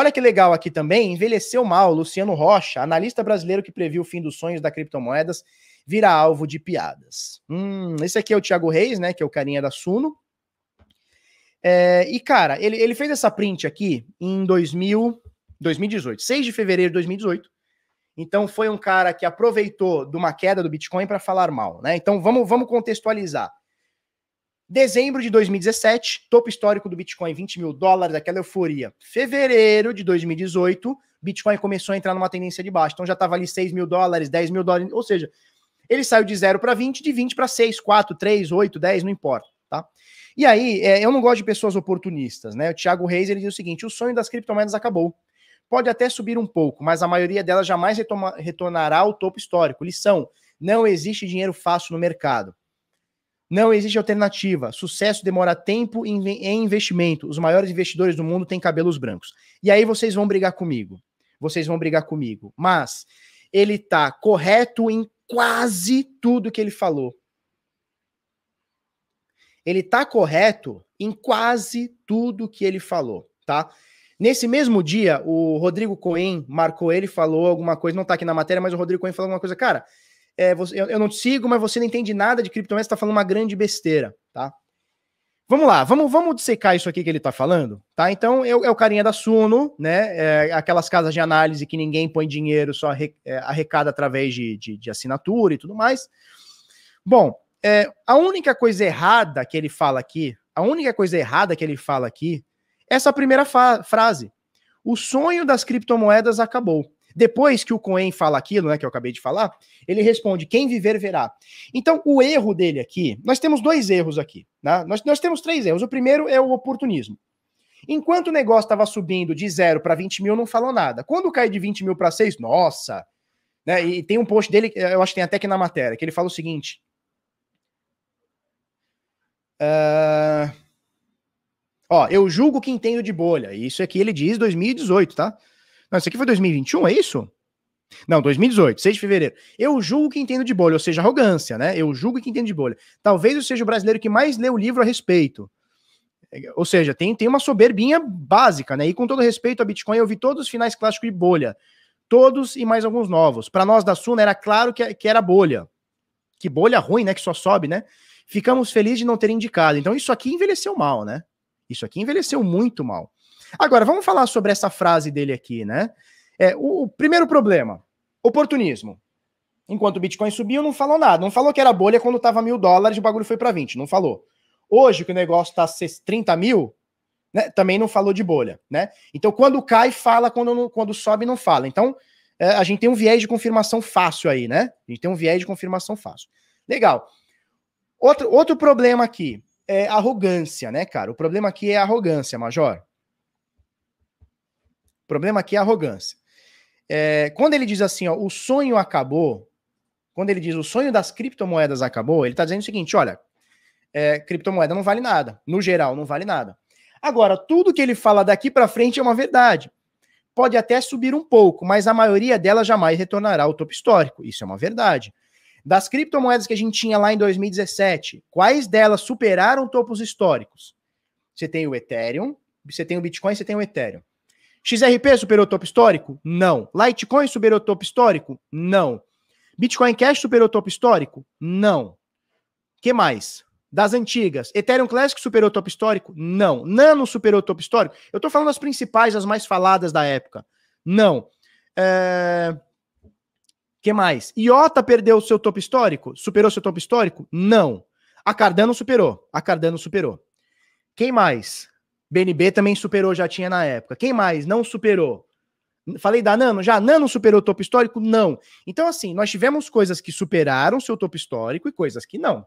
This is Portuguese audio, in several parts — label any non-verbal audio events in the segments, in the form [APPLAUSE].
Olha que legal aqui também, envelheceu mal Luciano Rocha, analista brasileiro que previu o fim dos sonhos da criptomoedas, vira alvo de piadas. Hum, esse aqui é o Thiago Reis, né, que é o carinha da Suno. É, e, cara, ele, ele fez essa print aqui em 2000, 2018, 6 de fevereiro de 2018. Então, foi um cara que aproveitou de uma queda do Bitcoin para falar mal, né? Então, vamos, vamos contextualizar. Dezembro de 2017, topo histórico do Bitcoin, 20 mil dólares, aquela euforia. Fevereiro de 2018, Bitcoin começou a entrar numa tendência de baixo. Então já estava ali 6 mil dólares, 10 mil dólares. Ou seja, ele saiu de 0 para 20, de 20 para 6, 4, 3, 8, 10, não importa. Tá? E aí, é, eu não gosto de pessoas oportunistas, né? O Thiago Reis ele diz o seguinte: o sonho das criptomoedas acabou. Pode até subir um pouco, mas a maioria delas jamais retoma, retornará ao topo histórico. Lição: não existe dinheiro fácil no mercado. Não existe alternativa. Sucesso demora tempo e investimento. Os maiores investidores do mundo têm cabelos brancos. E aí vocês vão brigar comigo. Vocês vão brigar comigo. Mas ele tá correto em quase tudo que ele falou. Ele tá correto em quase tudo que ele falou, tá? Nesse mesmo dia, o Rodrigo Cohen marcou ele, falou alguma coisa, não tá aqui na matéria, mas o Rodrigo Cohen falou alguma coisa. Cara, é, você, eu, eu, não te sigo, mas você não entende nada de criptomoedas, está falando uma grande besteira, tá? Vamos lá, vamos, vamos dissecar isso aqui que ele está falando, tá? Então, é, é o carinha da Suno, né? É, aquelas casas de análise que ninguém põe dinheiro, só re, é, arrecada através de, de, de, assinatura e tudo mais. Bom, é, a única coisa errada que ele fala aqui, a única coisa errada que ele fala aqui, é essa primeira frase. O sonho das criptomoedas acabou. Depois que o Cohen fala aquilo, né, que eu acabei de falar, ele responde: quem viver verá. Então, o erro dele aqui, nós temos dois erros aqui, né? Nós, nós temos três erros. O primeiro é o oportunismo. Enquanto o negócio estava subindo de zero para 20 mil, não falou nada. Quando cai de 20 mil para 6, nossa! Né? E tem um post dele, eh, eu acho que tem até aqui na matéria, que ele fala o seguinte. Uh... Ó, eu julgo que entendo de bolha. Isso aqui ele diz 2018, tá? Não, isso aqui foi 2021, é isso? Não, 2018, 6 de fevereiro. Eu julgo que entendo de bolha, ou seja, arrogância, né? Eu julgo que entendo de bolha. Talvez eu seja o brasileiro que mais lê o livro a respeito. É, ou seja, tem, tem uma soberbinha básica, né? E com todo respeito a Bitcoin, eu vi todos os finais clássicos de bolha. Todos e mais alguns novos. Para nós da Suna era claro que, que era bolha. Que bolha ruim, né? Que só sobe, né? Ficamos felizes de não ter indicado. Então isso aqui envelheceu mal, né? Isso aqui envelheceu muito mal. Agora, vamos falar sobre essa frase dele aqui, né? É, o, o primeiro problema, oportunismo. Enquanto o Bitcoin subiu, não falou nada. Não falou que era bolha quando estava mil dólares e o bagulho foi para 20. Não falou. Hoje, que o negócio está 30 mil, né, também não falou de bolha. né? Então, quando cai, fala. Quando, quando sobe, não fala. Então, é, a gente tem um viés de confirmação fácil aí, né? A gente tem um viés de confirmação fácil. Legal. Outro, outro problema aqui é arrogância, né, cara? O problema aqui é arrogância, Major problema aqui é arrogância. É, quando ele diz assim, ó, o sonho acabou, quando ele diz o sonho das criptomoedas acabou, ele está dizendo o seguinte: olha, é, criptomoeda não vale nada. No geral, não vale nada. Agora, tudo que ele fala daqui para frente é uma verdade. Pode até subir um pouco, mas a maioria dela jamais retornará ao topo histórico. Isso é uma verdade. Das criptomoedas que a gente tinha lá em 2017, quais delas superaram topos históricos? Você tem o Ethereum, você tem o Bitcoin, você tem o Ethereum. XRP é superou o topo histórico? Não. Litecoin é superou o topo histórico? Não. Bitcoin Cash é superou o topo histórico? Não. que mais? Das antigas. Ethereum Classic superou o topo histórico? Não. Nano superou o topo histórico? Eu estou falando as principais, as mais faladas da época. Não. É... que mais? Iota perdeu o seu topo histórico? Superou seu topo histórico? Não. A Cardano superou. A Cardano superou. Quem mais? BNB também superou, já tinha na época. Quem mais não superou? Falei da Nano, já Nano superou o topo histórico? Não. Então, assim, nós tivemos coisas que superaram seu topo histórico e coisas que não.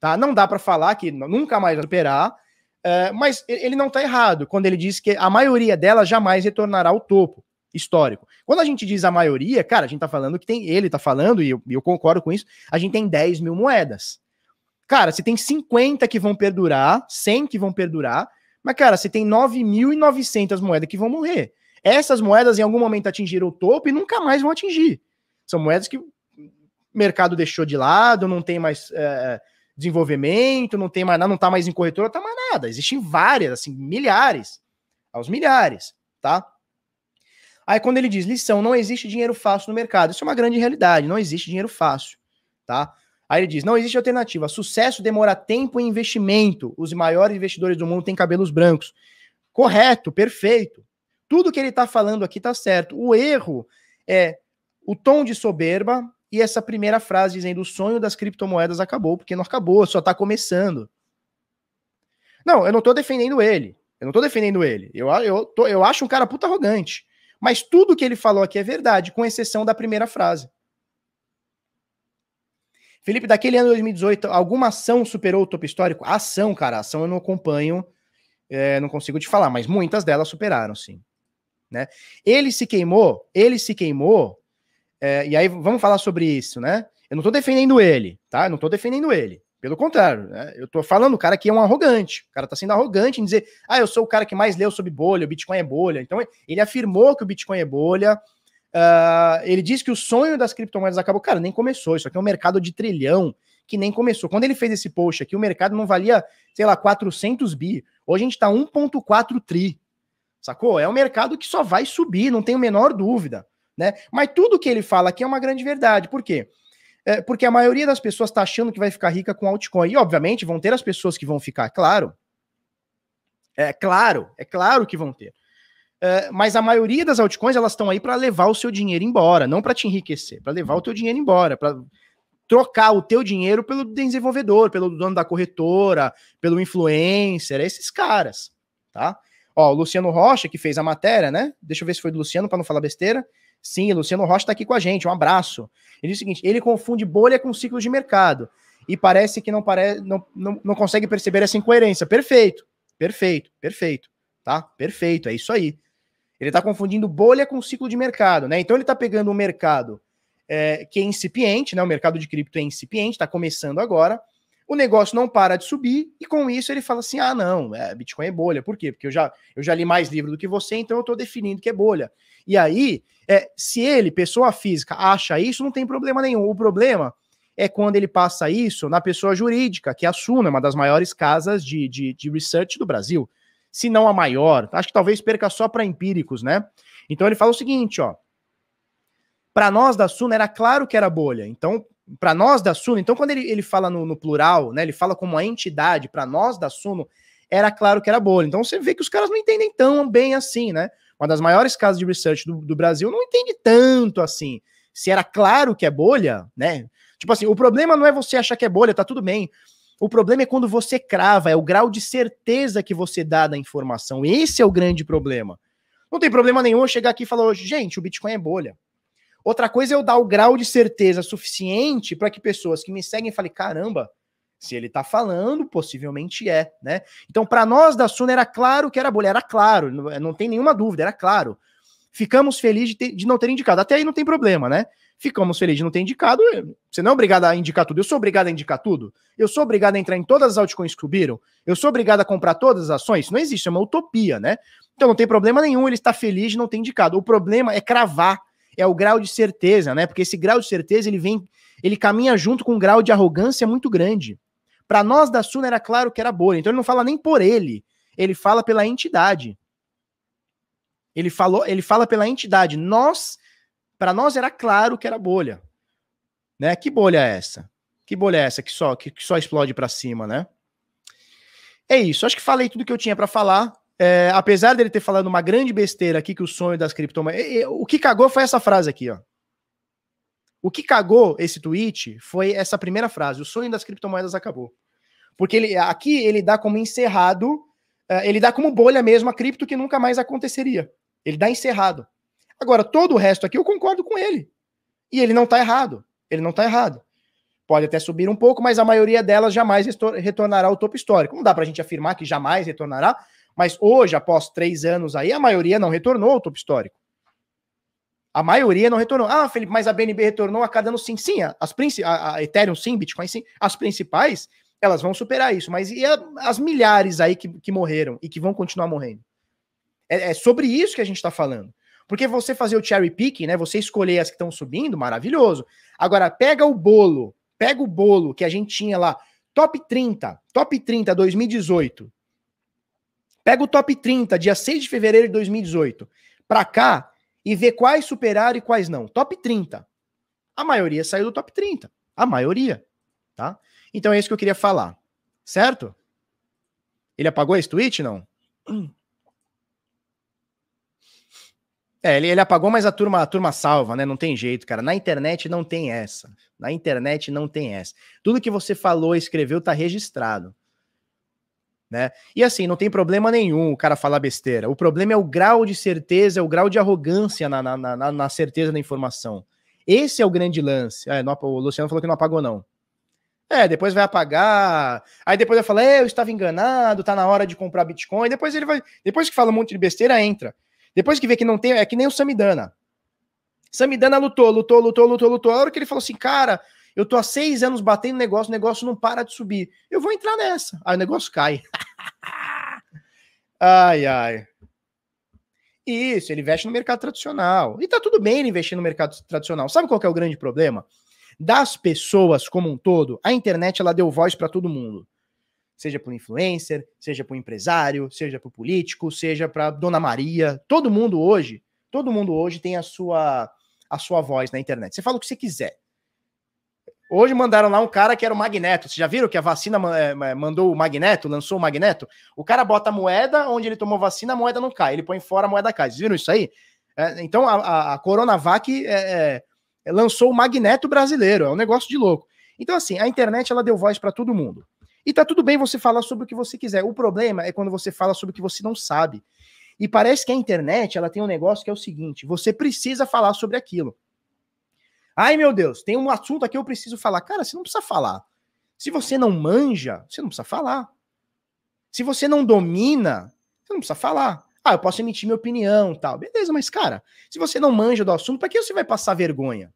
Tá? Não dá para falar que nunca mais vai superar, é, mas ele não está errado quando ele diz que a maioria delas jamais retornará ao topo histórico. Quando a gente diz a maioria, cara, a gente está falando que tem, ele está falando, e eu, eu, concordo com isso, a gente tem 10 mil moedas. Cara, se tem 50 que vão perdurar, 100 que vão perdurar, mas, cara, você tem 9.900 moedas que vão morrer. Essas moedas em algum momento atingiram o topo e nunca mais vão atingir. São moedas que o mercado deixou de lado, não tem mais é, desenvolvimento, não tem mais nada, não tá mais em corretora, não tá mais nada. Existem várias, assim, milhares, aos milhares, tá? Aí quando ele diz lição, não existe dinheiro fácil no mercado. Isso é uma grande realidade, não existe dinheiro fácil, tá? Aí ele diz: não existe alternativa. Sucesso demora tempo e investimento. Os maiores investidores do mundo têm cabelos brancos. Correto, perfeito. Tudo que ele está falando aqui está certo. O erro é o tom de soberba e essa primeira frase dizendo o sonho das criptomoedas acabou, porque não acabou, só está começando. Não, eu não estou defendendo ele. Eu não estou defendendo ele. Eu, eu, tô, eu acho um cara puta arrogante. Mas tudo que ele falou aqui é verdade, com exceção da primeira frase. Felipe, daquele ano de 2018, alguma ação superou o topo histórico? Ação, cara, ação eu não acompanho, é, não consigo te falar, mas muitas delas superaram, sim. Né? Ele se queimou, ele se queimou, é, e aí vamos falar sobre isso, né? Eu não tô defendendo ele, tá? Eu não tô defendendo ele. Pelo contrário, né? eu tô falando, o cara que é um arrogante. O cara tá sendo arrogante em dizer, ah, eu sou o cara que mais leu sobre bolha, o Bitcoin é bolha. Então ele afirmou que o Bitcoin é bolha, Uh, ele diz que o sonho das criptomoedas acabou. Cara, nem começou. Isso aqui é um mercado de trilhão que nem começou. Quando ele fez esse post aqui, o mercado não valia, sei lá, 400 bi. Hoje a gente está 1,4 tri. Sacou? É um mercado que só vai subir, não tenho a menor dúvida. Né? Mas tudo que ele fala aqui é uma grande verdade. Por quê? É porque a maioria das pessoas está achando que vai ficar rica com altcoin. E, obviamente, vão ter as pessoas que vão ficar, é claro. É claro, é claro que vão ter. É, mas a maioria das altcoins elas estão aí para levar o seu dinheiro embora, não para te enriquecer, para levar o teu dinheiro embora, para trocar o teu dinheiro pelo desenvolvedor, pelo dono da corretora, pelo influencer, é esses caras, tá? Ó, o Luciano Rocha que fez a matéria, né? Deixa eu ver se foi do Luciano para não falar besteira. Sim, o Luciano Rocha está aqui com a gente, um abraço. Ele diz o seguinte: ele confunde bolha com ciclo de mercado e parece que não, parece, não, não, não consegue perceber essa incoerência. Perfeito, perfeito, perfeito, tá? Perfeito, é isso aí. Ele está confundindo bolha com ciclo de mercado, né? Então ele está pegando um mercado é, que é incipiente, né? O mercado de cripto é incipiente, está começando agora. O negócio não para de subir e com isso ele fala assim: ah, não, é, Bitcoin é bolha. Por quê? Porque eu já, eu já li mais livro do que você, então eu estou definindo que é bolha. E aí, é, se ele, pessoa física, acha isso, não tem problema nenhum. O problema é quando ele passa isso na pessoa jurídica, que é a Suna, uma das maiores casas de, de, de research do Brasil se não a maior. Acho que talvez perca só para empíricos, né? Então ele fala o seguinte, ó. Para nós da Suno era claro que era bolha. Então, para nós da Suno, então quando ele, ele fala no, no plural, né? Ele fala como a entidade, para nós da Suno, era claro que era bolha. Então você vê que os caras não entendem tão bem assim, né? Uma das maiores casas de research do, do Brasil não entende tanto assim. Se era claro que é bolha, né? Tipo assim, o problema não é você achar que é bolha, tá tudo bem. O problema é quando você crava, é o grau de certeza que você dá da informação. Esse é o grande problema. Não tem problema nenhum eu chegar aqui e falar, gente, o Bitcoin é bolha. Outra coisa é eu dar o grau de certeza suficiente para que pessoas que me seguem falem, caramba, se ele está falando, possivelmente é, né? Então, para nós da Suno era claro que era bolha, era claro, não tem nenhuma dúvida, era claro. Ficamos felizes de, ter, de não ter indicado. Até aí não tem problema, né? Ficamos felizes de não ter indicado. Você não é obrigado a indicar tudo. Eu sou obrigado a indicar tudo. Eu sou obrigado a entrar em todas as altcoins que subiram. Eu sou obrigado a comprar todas as ações. Não existe, é uma utopia, né? Então não tem problema nenhum ele está feliz de não ter indicado. O problema é cravar, é o grau de certeza, né? Porque esse grau de certeza ele vem, ele caminha junto com um grau de arrogância muito grande. Para nós da Suna era claro que era bolha, então ele não fala nem por ele, ele fala pela entidade. Ele falou, ele fala pela entidade. Nós, para nós era claro que era bolha, né? Que bolha é essa? Que bolha é essa que só que, que só explode para cima, né? É isso. Acho que falei tudo que eu tinha para falar. É, apesar dele ter falado uma grande besteira aqui que o sonho das criptomoedas, o que cagou foi essa frase aqui, ó. O que cagou esse tweet foi essa primeira frase: o sonho das criptomoedas acabou. Porque ele, aqui ele dá como encerrado, é, ele dá como bolha mesmo a cripto que nunca mais aconteceria. Ele dá encerrado. Agora, todo o resto aqui eu concordo com ele. E ele não está errado. Ele não está errado. Pode até subir um pouco, mas a maioria delas jamais retornará ao topo histórico. Não dá para a gente afirmar que jamais retornará, mas hoje, após três anos aí, a maioria não retornou ao topo histórico. A maioria não retornou. Ah, Felipe, mas a BNB retornou a cada ano sim. Sim, as a, a Ethereum sim, Bitcoin sim. As principais, elas vão superar isso. Mas e a, as milhares aí que, que morreram e que vão continuar morrendo? É, é sobre isso que a gente está falando. Porque você fazer o cherry picking, né? Você escolher as que estão subindo, maravilhoso. Agora, pega o bolo, pega o bolo que a gente tinha lá, top 30, top 30 2018. Pega o top 30, dia 6 de fevereiro de 2018, para cá e vê quais superaram e quais não. Top 30. A maioria saiu do top 30. A maioria, tá? Então é isso que eu queria falar, certo? Ele apagou esse tweet, não? [CLEARS THROAT] É, ele, ele apagou, mas a turma, a turma salva, né? Não tem jeito, cara. Na internet não tem essa. Na internet não tem essa. Tudo que você falou, escreveu, tá registrado. Né? E assim, não tem problema nenhum o cara falar besteira. O problema é o grau de certeza, é o grau de arrogância na, na, na, na certeza da informação. Esse é o grande lance. É, não, o Luciano falou que não apagou, não. É, depois vai apagar. Aí depois vai falar, é, eu estava enganado, tá na hora de comprar Bitcoin. Depois ele vai. Depois que fala um monte de besteira, entra. Depois que vê que não tem, é que nem o Samidana. Samidana lutou, lutou, lutou, lutou, lutou. A hora que ele falou assim, cara, eu tô há seis anos batendo negócio, o negócio não para de subir. Eu vou entrar nessa. Aí o negócio cai. [LAUGHS] ai, ai. Isso, ele investe no mercado tradicional. E tá tudo bem ele investir no mercado tradicional. Sabe qual é o grande problema? Das pessoas como um todo, a internet ela deu voz para todo mundo seja para o influencer, seja para o empresário, seja para o político, seja para Dona Maria. Todo mundo hoje, todo mundo hoje tem a sua a sua voz na internet. Você fala o que você quiser. Hoje mandaram lá um cara que era o Magneto. Vocês já viram que a vacina é, mandou o Magneto, lançou o Magneto? O cara bota a moeda onde ele tomou vacina, a moeda não cai. Ele põe fora, a moeda cai. Vocês viram isso aí? É, então a, a Coronavac é, é, lançou o Magneto brasileiro. É um negócio de louco. Então, assim, a internet ela deu voz para todo mundo. E tá tudo bem você falar sobre o que você quiser. O problema é quando você fala sobre o que você não sabe. E parece que a internet, ela tem um negócio que é o seguinte, você precisa falar sobre aquilo. Ai, meu Deus, tem um assunto aqui que eu preciso falar. Cara, você não precisa falar. Se você não manja, você não precisa falar. Se você não domina, você não precisa falar. Ah, eu posso emitir minha opinião, tal. Beleza, mas cara, se você não manja do assunto, para que você vai passar vergonha?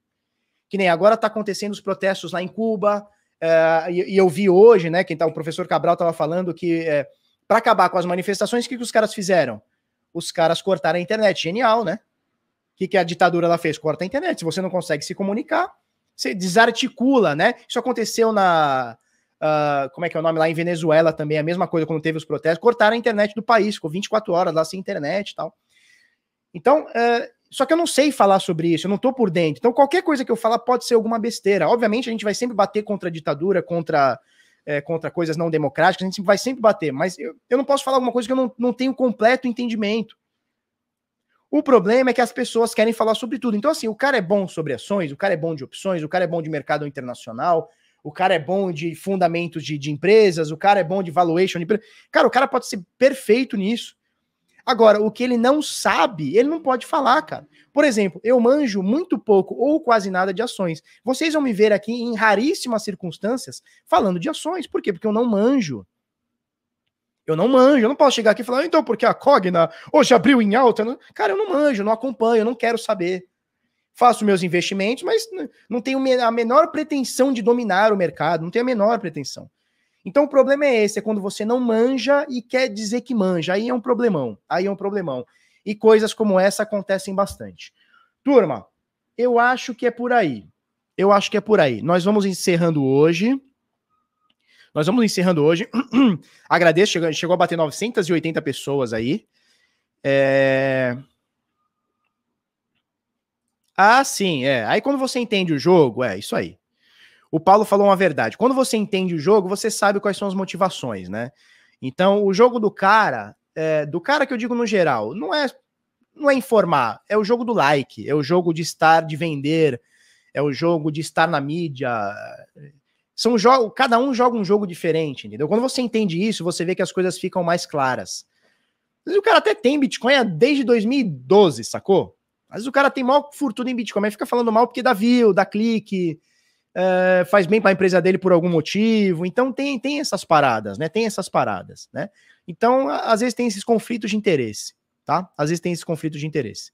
Que nem agora tá acontecendo os protestos lá em Cuba, Uh, e, e, eu vi hoje, né? Quem tá, o professor Cabral estava falando que é, para acabar com as manifestações, o que, que os caras fizeram? Os caras cortaram a internet. Genial, né? O que, que a ditadura lá fez? Corta a internet. Se você não consegue se comunicar, você desarticula, né? Isso aconteceu na. Uh, como é que é o nome lá em Venezuela também? A mesma coisa quando teve os protestos, cortaram a internet do país, ficou 24 horas lá sem internet e tal. Então, uh, só que eu não sei falar sobre isso, eu não tô por dentro. Então, qualquer coisa que eu falar pode ser alguma besteira. Obviamente, a gente vai sempre bater contra a ditadura, contra, é, contra coisas não democráticas, a gente vai sempre bater, mas eu, eu não posso falar alguma coisa que eu não, não tenho completo entendimento. O problema é que as pessoas querem falar sobre tudo. Então, assim, o cara é bom sobre ações, o cara é bom de opções, o cara é bom de mercado internacional, o cara é bom de fundamentos de, de empresas, o cara é bom de valuation. De... Cara, o cara pode ser perfeito nisso. Agora, o que ele não sabe, ele não pode falar, cara. Por exemplo, eu manjo muito pouco ou quase nada de ações. Vocês vão me ver aqui em raríssimas circunstâncias falando de ações. Por quê? Porque eu não manjo. Eu não manjo, eu não posso chegar aqui e falar, ah, então, porque a Cogna hoje abriu em alta. Cara, eu não manjo, não acompanho, eu não quero saber. Faço meus investimentos, mas não tenho a menor pretensão de dominar o mercado, não tenho a menor pretensão. Então o problema é esse, é quando você não manja e quer dizer que manja. Aí é um problemão, aí é um problemão. E coisas como essa acontecem bastante. Turma, eu acho que é por aí. Eu acho que é por aí. Nós vamos encerrando hoje. Nós vamos encerrando hoje. [CLEARS THROAT] Agradeço, chegou, chegou a bater 980 pessoas aí. É... Ah, sim, é. Aí quando você entende o jogo, é isso aí. O Paulo falou uma verdade. Quando você entende o jogo, você sabe quais são as motivações, né? Então, o jogo do cara, é, do cara que eu digo no geral, não é não é informar, é o jogo do like, é o jogo de estar, de vender, é o jogo de estar na mídia. São jogos, cada um joga um jogo diferente, entendeu? Quando você entende isso, você vê que as coisas ficam mais claras. Às vezes o cara até tem Bitcoin desde 2012, sacou? Às vezes o cara tem maior fortuna em Bitcoin, mas fica falando mal porque dá view, dá clique, é, faz bem para a empresa dele por algum motivo. Então tem, tem essas paradas, né? Tem essas paradas, né? Então, às vezes tem esses conflitos de interesse, tá? Às vezes tem esses conflitos de interesse.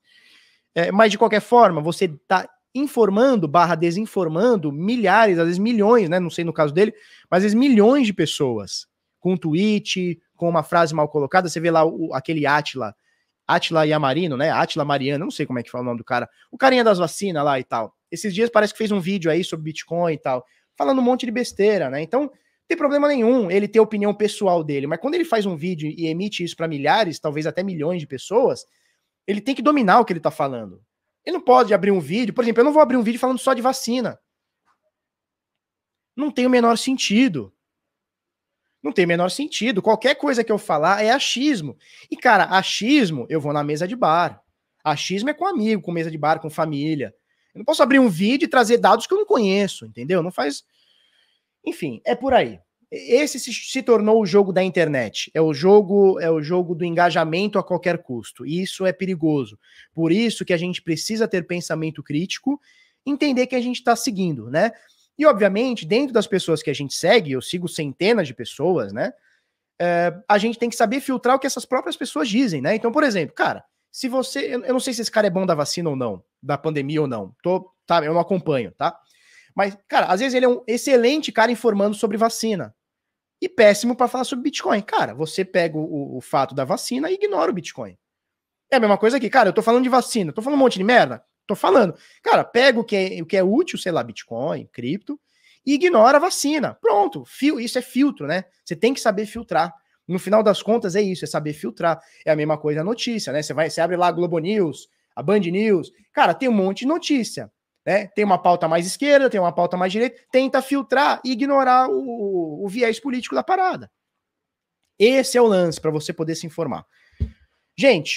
É, mas, de qualquer forma, você está informando barra desinformando milhares, às vezes milhões, né? Não sei no caso dele, mas às vezes milhões de pessoas com um tweet, com uma frase mal colocada. Você vê lá o, aquele Atila, Atila Yamarino, né? Atila Mariano, não sei como é que fala o nome do cara. O carinha das vacinas lá e tal. Esses dias parece que fez um vídeo aí sobre Bitcoin e tal, falando um monte de besteira, né? Então, não tem problema nenhum ele ter opinião pessoal dele, mas quando ele faz um vídeo e emite isso para milhares, talvez até milhões de pessoas, ele tem que dominar o que ele tá falando. Ele não pode abrir um vídeo, por exemplo, eu não vou abrir um vídeo falando só de vacina. Não tem o menor sentido. Não tem o menor sentido. Qualquer coisa que eu falar é achismo. E, cara, achismo eu vou na mesa de bar. Achismo é com amigo, com mesa de bar, com família. Eu não posso abrir um vídeo e trazer dados que eu não conheço, entendeu? Não faz. Enfim, é por aí. Esse se, se tornou o jogo da internet. É o jogo, é o jogo do engajamento a qualquer custo. E isso é perigoso. Por isso que a gente precisa ter pensamento crítico, entender que a gente está seguindo, né? E, obviamente, dentro das pessoas que a gente segue, eu sigo centenas de pessoas, né? É, a gente tem que saber filtrar o que essas próprias pessoas dizem, né? Então, por exemplo, cara, se você. Eu não sei se esse cara é bom da vacina ou não, da pandemia ou não. Tô, tá, eu não acompanho, tá? Mas, cara, às vezes ele é um excelente cara informando sobre vacina. E péssimo para falar sobre Bitcoin. Cara, você pega o, o, fato da vacina e ignora o Bitcoin. É a mesma coisa aqui, cara. Eu tô falando de vacina, tô falando um monte de merda. Tô falando. Cara, pega o que é, o que é útil, sei lá, Bitcoin, cripto, e ignora a vacina. Pronto. Fio, isso é filtro, né? Você tem que saber filtrar. No final das contas, é isso, é saber filtrar. É a mesma coisa a notícia, né? Você vai, você abre lá a Globo News, a Band News, cara, tem um monte de notícia. Né? Tem uma pauta mais esquerda, tem uma pauta mais direita, tenta filtrar e ignorar o, o viés político da parada. Esse é o lance para você poder se informar. Gente,